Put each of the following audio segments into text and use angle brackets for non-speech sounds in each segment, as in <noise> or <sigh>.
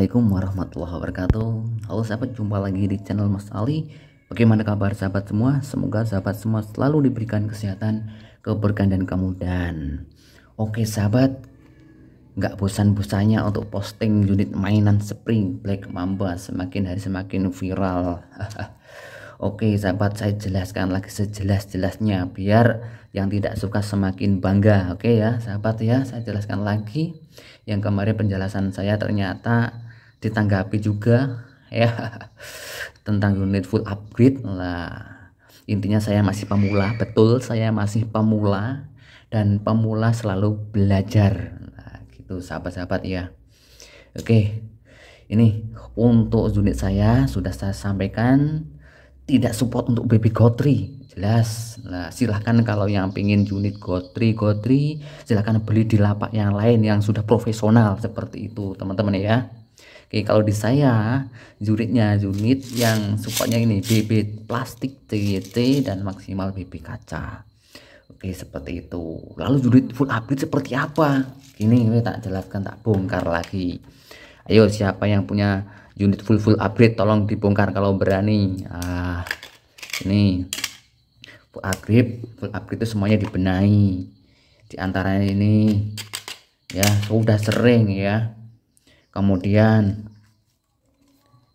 Assalamualaikum warahmatullahi wabarakatuh Halo sahabat, jumpa lagi di channel Mas Ali Bagaimana kabar sahabat semua? Semoga sahabat semua selalu diberikan kesehatan, keberkahan, dan kemudahan Oke sahabat, gak bosan-bosannya untuk posting unit mainan Spring Black Mamba Semakin hari semakin viral <laughs> Oke sahabat saya jelaskan lagi sejelas-jelasnya biar yang tidak suka semakin bangga oke ya sahabat ya saya jelaskan lagi yang kemarin penjelasan saya ternyata ditanggapi juga ya <laughs> tentang unit full upgrade lah intinya saya masih pemula betul saya masih pemula dan pemula selalu belajar nah, gitu sahabat-sahabat ya oke ini untuk unit saya sudah saya sampaikan tidak support untuk baby gotri jelas lah silahkan kalau yang pingin unit gotri gotri silahkan beli di lapak yang lain yang sudah profesional seperti itu teman-teman ya Oke, kalau di saya unitnya unit yang supportnya ini BB plastik TYT dan maksimal BB kaca. Oke, seperti itu. Lalu unit full update seperti apa? Ini tak jelaskan, tak bongkar lagi. Ayo siapa yang punya unit full full upgrade tolong dibongkar kalau berani. Ah, ini full upgrade, full upgrade itu semuanya dibenahi. Di antara ini ya sudah sering ya kemudian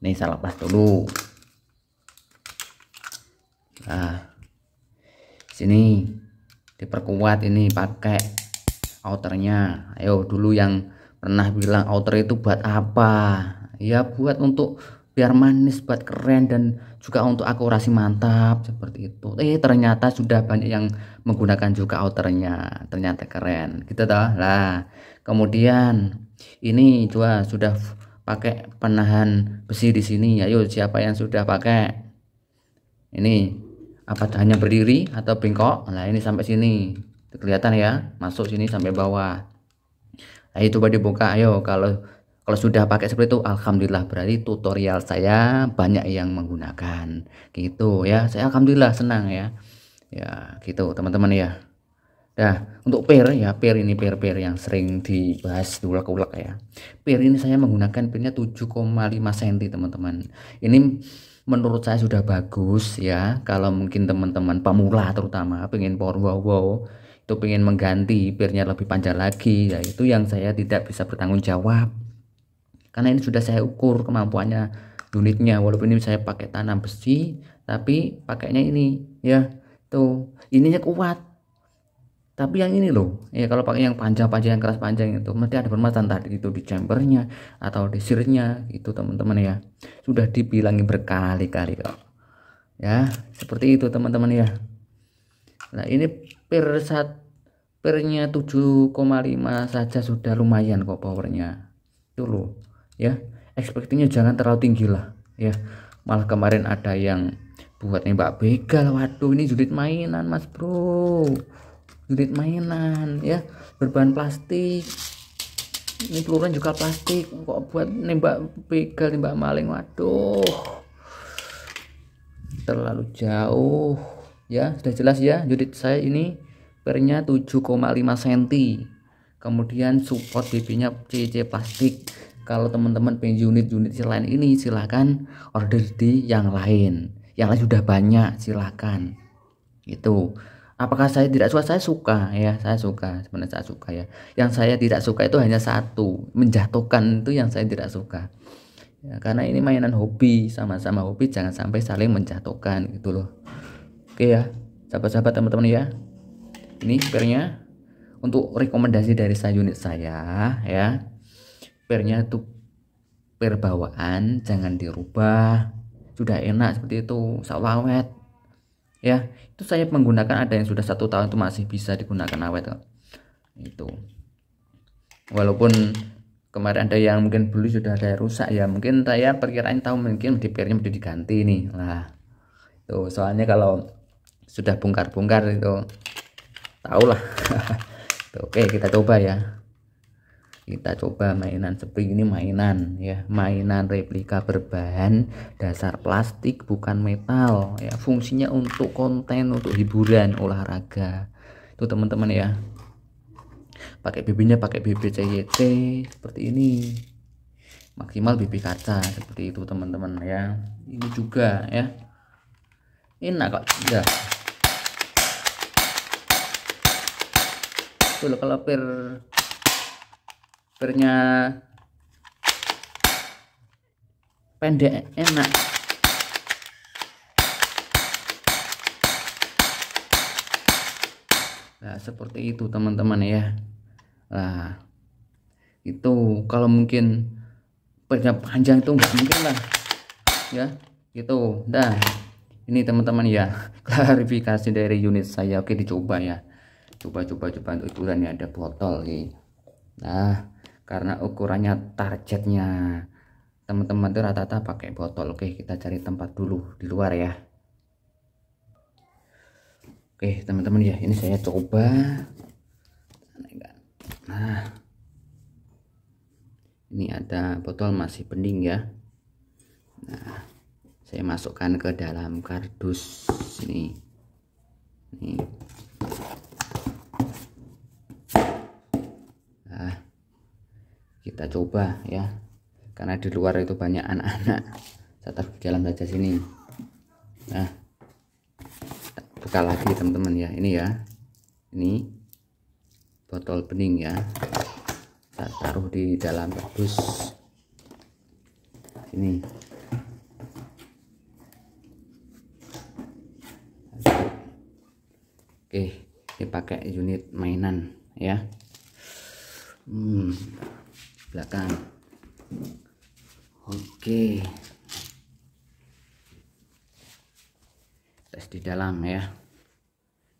ini saya lepas dulu nah sini diperkuat ini pakai outernya ayo dulu yang pernah bilang outer itu buat apa ya buat untuk biar manis buat keren dan juga untuk akurasi mantap seperti itu eh ternyata sudah banyak yang menggunakan juga outernya ternyata keren gitu toh lah kemudian ini dua sudah pakai penahan besi di sini ayo ya, siapa yang sudah pakai ini apa hanya berdiri atau bengkok nah ini sampai sini kelihatan ya masuk sini sampai bawah ayo nah, coba dibuka ayo kalau kalau sudah pakai seperti itu alhamdulillah berarti tutorial saya banyak yang menggunakan gitu ya saya alhamdulillah senang ya ya gitu teman-teman ya Nah, untuk pair ya, pair ini pair-pair yang sering dibahas di ulek ya. Pair ini saya menggunakan pinnya 7,5 cm teman-teman. Ini menurut saya sudah bagus ya. Kalau mungkin teman-teman pemula terutama pengen power wow, wow itu pengen mengganti pirnya lebih panjang lagi ya itu yang saya tidak bisa bertanggung jawab karena ini sudah saya ukur kemampuannya unitnya walaupun ini saya pakai tanam besi tapi pakainya ini ya tuh ininya kuat tapi yang ini loh ya kalau pakai yang panjang-panjang yang keras panjang itu mesti ada permasalahan tadi itu di chambernya atau di sirnya itu teman-teman ya sudah dibilangi berkali-kali kok ya seperti itu teman-teman ya nah ini per saat pernya 7,5 saja sudah lumayan kok powernya itu loh ya ekspektinya jangan terlalu tinggi lah ya malah kemarin ada yang buat nembak begal waduh ini judit mainan mas bro unit mainan ya berbahan plastik ini pelurunya juga plastik kok buat nembak begal nembak maling waduh terlalu jauh ya sudah jelas ya unit saya ini pernya 7,5 cm kemudian support BB nya CC plastik kalau teman-teman pengen unit-unit selain ini silahkan order di yang lain yang lain sudah banyak silahkan itu apakah saya tidak suka saya suka ya saya suka sebenarnya saya suka ya yang saya tidak suka itu hanya satu menjatuhkan itu yang saya tidak suka ya, karena ini mainan hobi sama-sama hobi jangan sampai saling menjatuhkan gitu loh oke ya sahabat-sahabat teman-teman ya ini pernya untuk rekomendasi dari saya unit saya ya pernya itu per bawaan jangan dirubah sudah enak seperti itu sawawet ya itu saya menggunakan ada yang sudah satu tahun itu masih bisa digunakan awet kok itu walaupun kemarin ada yang mungkin beli sudah ada yang rusak ya mungkin saya perkirain tahu mungkin DPR-nya diganti nih lah itu soalnya kalau sudah bongkar bongkar itu tahulah <laughs> oke kita coba ya kita coba mainan seperti ini mainan ya mainan replika berbahan dasar plastik bukan metal ya fungsinya untuk konten untuk hiburan olahraga itu teman-teman ya pakai bibinya pakai BB CYT seperti ini maksimal bibi kaca seperti itu teman-teman ya ini juga ya enak kok ya kalau Bernya pendek enak. Nah, seperti itu teman-teman ya. Nah, itu kalau mungkin pernya panjang itu nggak mungkin lah. Ya, gitu. dan nah, ini teman-teman ya, <laughs> klarifikasi dari unit saya. Oke, dicoba ya. Coba-coba coba untuk ukurannya ada botol nih. Nah, karena ukurannya targetnya teman-teman tuh rata-rata pakai botol oke kita cari tempat dulu di luar ya oke teman-teman ya ini saya coba nah ini ada botol masih pending ya nah saya masukkan ke dalam kardus ini ini kita coba ya karena di luar itu banyak anak-anak saya taruh di dalam saja sini nah buka lagi teman-teman ya ini ya ini botol bening ya saya taruh di dalam bus ini oke ini pakai unit mainan ya hmm belakang oke tes di dalam ya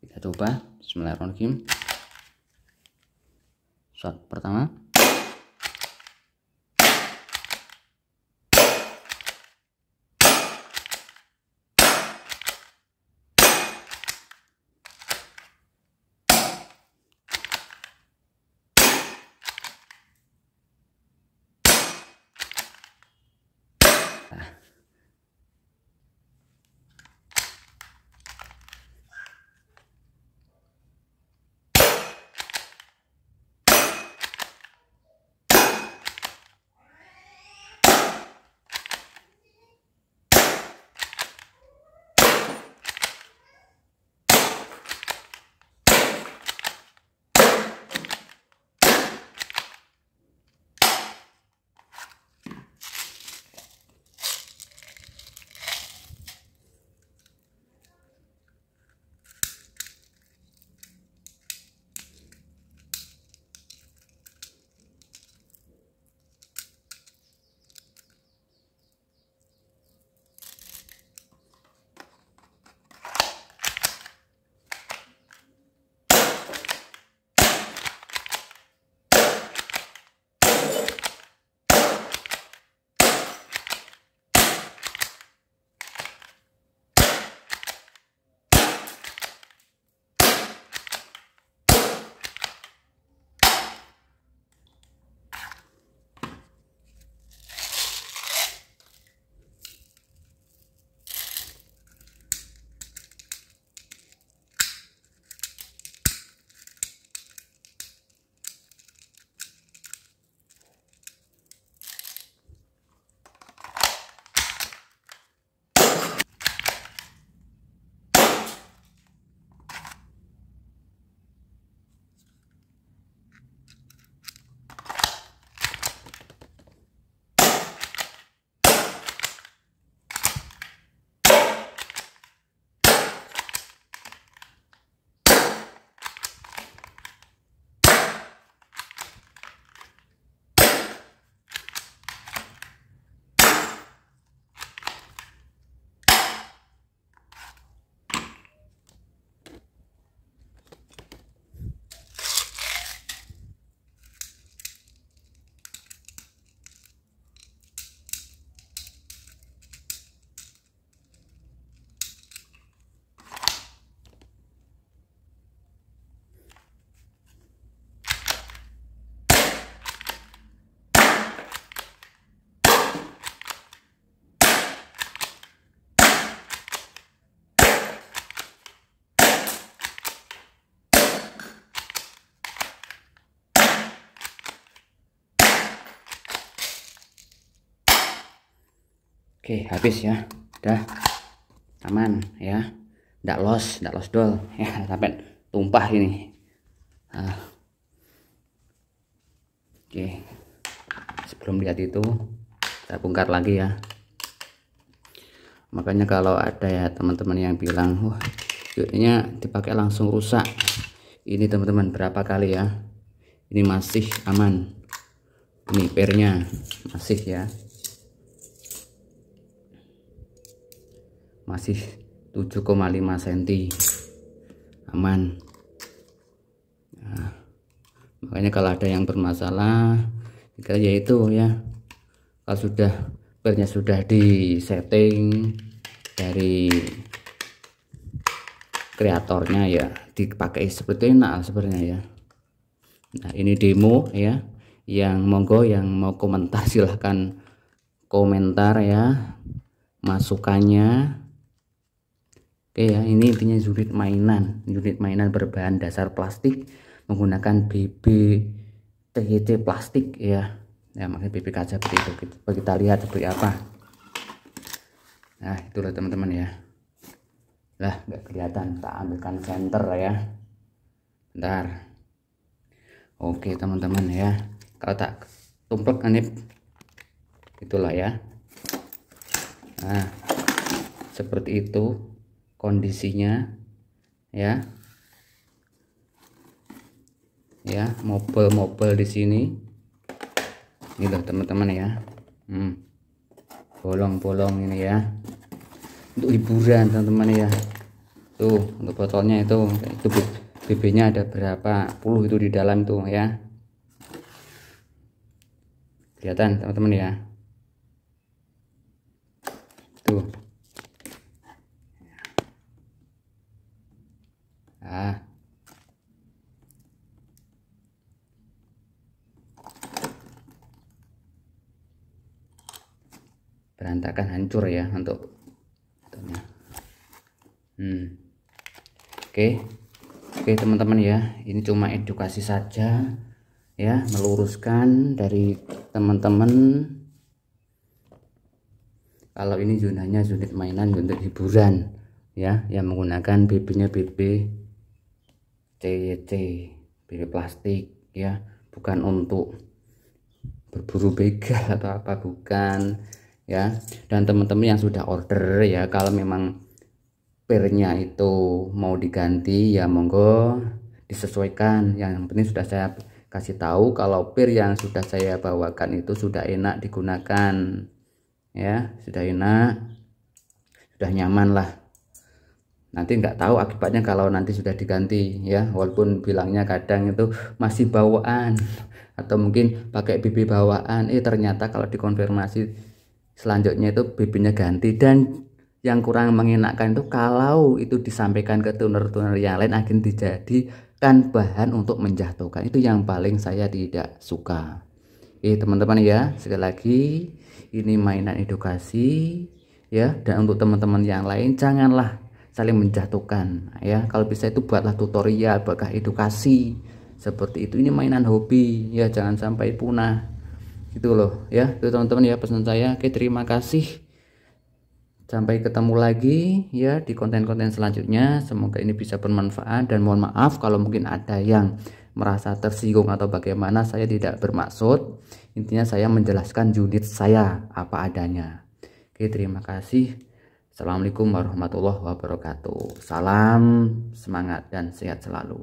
kita coba Bismillahirrahmanirrahim shot pertama Oke, habis ya. Udah aman ya. Ndak los, ndak los dol <laughs> ya sampai tumpah ini. Nah. Oke. Sebelum lihat itu, kita bongkar lagi ya. Makanya kalau ada ya teman-teman yang bilang, "Wah, jadinya dipakai langsung rusak." Ini teman-teman berapa kali ya? Ini masih aman. Ini pernya masih ya. masih 7,5 cm aman nah, makanya kalau ada yang bermasalah kita yaitu ya kalau sudah pernya sudah di setting dari kreatornya ya dipakai seperti ini nah sebenarnya ya nah ini demo ya yang monggo yang mau komentar silahkan komentar ya masukannya oke ya ini intinya unit mainan unit mainan berbahan dasar plastik menggunakan BB THT plastik ya ya makanya BB kaca seperti itu kita, kita lihat seperti apa nah itulah teman-teman ya lah nggak kelihatan kita ambilkan center ya bentar oke teman-teman ya kalau tak tumplek ini itulah ya nah seperti itu kondisinya ya ya mobil-mobil di sini ini loh teman-teman ya hmm. bolong-bolong ini ya untuk hiburan teman-teman ya tuh untuk botolnya itu itu BB-nya ada berapa puluh itu di dalam tuh ya kelihatan teman-teman ya tuh Nah. Berantakan hancur ya untuk Hmm. Oke. Oke, teman-teman ya. Ini cuma edukasi saja ya, meluruskan dari teman-teman kalau ini zonanya unit mainan untuk hiburan ya yang menggunakan BB-nya BB Cc pilih plastik ya bukan untuk berburu begal <laughs> atau apa bukan ya dan teman-teman yang sudah order ya kalau memang pernya itu mau diganti ya monggo disesuaikan yang penting sudah saya kasih tahu kalau pir yang sudah saya bawakan itu sudah enak digunakan ya sudah enak sudah nyaman lah nanti nggak tahu akibatnya kalau nanti sudah diganti ya walaupun bilangnya kadang itu masih bawaan atau mungkin pakai BB bawaan eh ternyata kalau dikonfirmasi selanjutnya itu BB-nya ganti dan yang kurang mengenakan itu kalau itu disampaikan ke tuner-tuner yang lain akan dijadikan bahan untuk menjatuhkan itu yang paling saya tidak suka eh teman-teman ya sekali lagi ini mainan edukasi ya dan untuk teman-teman yang lain janganlah saling menjatuhkan ya kalau bisa itu buatlah tutorial bahkan edukasi seperti itu ini mainan hobi ya jangan sampai punah gitu loh ya itu teman-teman ya pesan saya oke terima kasih sampai ketemu lagi ya di konten-konten selanjutnya semoga ini bisa bermanfaat dan mohon maaf kalau mungkin ada yang merasa tersinggung atau bagaimana saya tidak bermaksud intinya saya menjelaskan unit saya apa adanya oke terima kasih Assalamualaikum warahmatullahi wabarakatuh. Salam semangat dan sehat selalu.